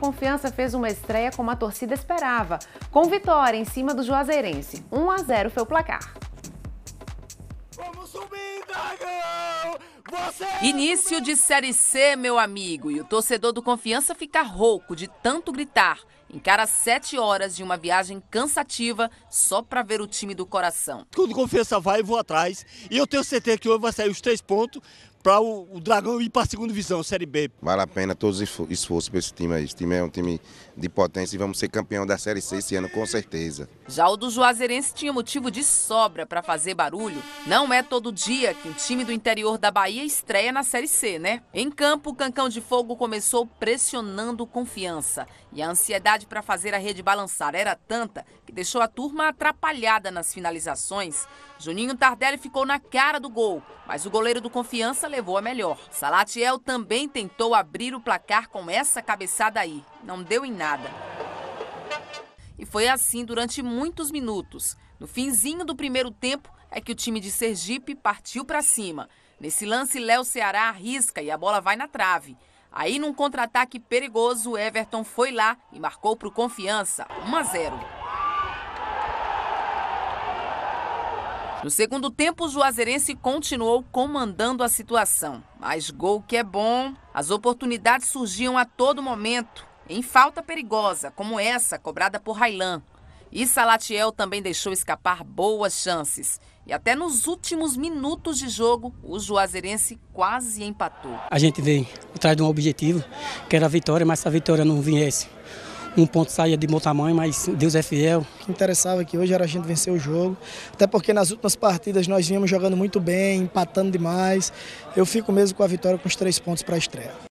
Confiança fez uma estreia como a torcida esperava, com vitória em cima do Juazeirense. 1 a 0 foi o placar. Vamos subir, Você... É Início de Série C, meu amigo, e o torcedor do Confiança fica rouco de tanto gritar encara sete horas de uma viagem cansativa só para ver o time do coração. Quando confiança vai, eu vou atrás. E eu tenho certeza que hoje vai sair os três pontos para o, o, Dragão ir para a segunda divisão, Série B. Vale a pena todos os esforços para esse time aí. Esse time é um time de potência e vamos ser campeão da Série C esse ano, com certeza. Já o do Juazeirense tinha motivo de sobra para fazer barulho. Não é todo dia que um time do interior da Bahia estreia na Série C, né? Em campo, o Cancão de Fogo começou pressionando confiança e a ansiedade dificuldade para fazer a rede balançar era tanta que deixou a turma atrapalhada nas finalizações. Juninho Tardelli ficou na cara do gol, mas o goleiro do Confiança levou a melhor. Salatiel também tentou abrir o placar com essa cabeçada aí. Não deu em nada. E foi assim durante muitos minutos. No finzinho do primeiro tempo é que o time de Sergipe partiu para cima. Nesse lance, Léo Ceará arrisca e a bola vai na trave. Aí, num contra-ataque perigoso, Everton foi lá e marcou para o Confiança, 1 a 0. No segundo tempo, o Juazeirense continuou comandando a situação. Mas gol que é bom, as oportunidades surgiam a todo momento, em falta perigosa, como essa cobrada por Railan. E Salatiel também deixou escapar boas chances. E até nos últimos minutos de jogo, o Juazeirense quase empatou. A gente veio atrás de um objetivo, que era a vitória, mas se a vitória não viesse, um ponto saía de bom tamanho, mas Deus é fiel. O que interessava é que hoje era a gente vencer o jogo, até porque nas últimas partidas nós vínhamos jogando muito bem, empatando demais. Eu fico mesmo com a vitória com os três pontos para a estreia.